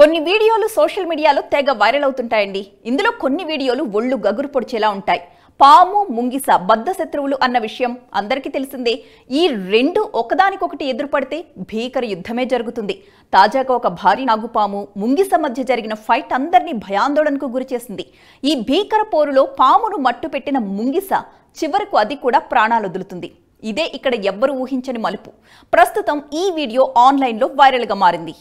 కొన్ని వీడియోలు సోషల్ మీడియాలో తెగ వైరల్ అవుతుంటాయండి ఇందులో కొన్ని వీడియోలు ఒళ్ళు గగురు పొడిచేలా ఉంటాయి పాము ముంగిస బద్ధ శత్రువులు అన్న విషయం అందరికీ తెలిసిందే ఈ రెండు ఒకదానికొకటి ఎదురుపడితే భీకర యుద్ధమే జరుగుతుంది తాజాగా ఒక భారీ నాగుపాము ముంగిస మధ్య జరిగిన ఫైట్ అందరినీ భయాందోళనకు గురిచేసింది ఈ భీకర పోరులో పామును మట్టు పెట్టిన ముంగిస చివరకు అది కూడా ప్రాణాలు వదులుతుంది ఇదే ఇక్కడ ఎవ్వరూ ఊహించని మలుపు ప్రస్తుతం ఈ వీడియో ఆన్లైన్లో వైరల్గా మారింది